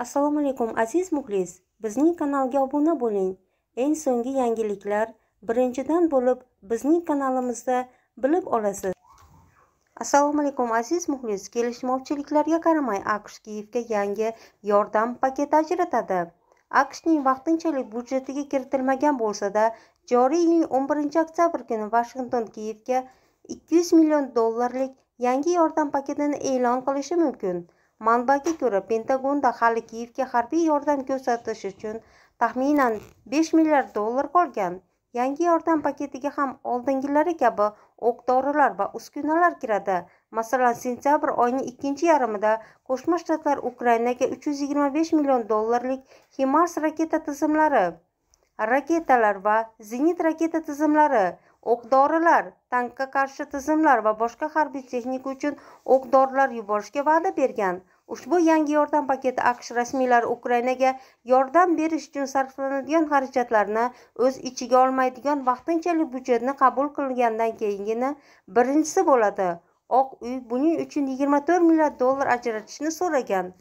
assalomu alaykum aziz muxlis bizning kanalga obuna bo'ling eng so'nggi yangiliklar birinchidan bo'lib bizning kanalimizda bilib olasiz assalomu alaykum aziz muxlis kelishmovchiliklarga qaramay aqsh kiyevga yangi yordam paketi ajratadi aqshning vaqtinchalik byudjetiga kiritilmagan bo'lsa-da joriy yilning 11 oktyabr kuni vashington kiyevga 200 million dollarlik yangi yordam paketini e'lon qilishi mumkin manbaga ko'ra pentagonda hali kiyevga harbiy yordam ko'rsatish uchun taxminan 5 milliard dollar qolgan yangi yordam paketiga ham oldingilari kabi o'q dorilar va uskunalar kiradi masalan sentyabr oyining ikkinchi yarmida qo'shma shtatlar ukrainaga 325 million dollarlik himars raketa tizimlari raketalar va zenit raketa tizimlari o'q dorilar tankka qarshi tizimlar va boshqa harbiy texnika uchun o'q dorilar yuborishga va'da bergan ushbu yangi yordam paketi aqsh rasmiylari ukrainaga yordam berish uchun sarflanadigan xarajatlarni o'z ichiga olmaydigan vaqtinchalik byudjetni qabul qilgandan keyingini birinchisi bo'ladi oq uy buning uchun 24 milliard dollar ajratishni so'ragan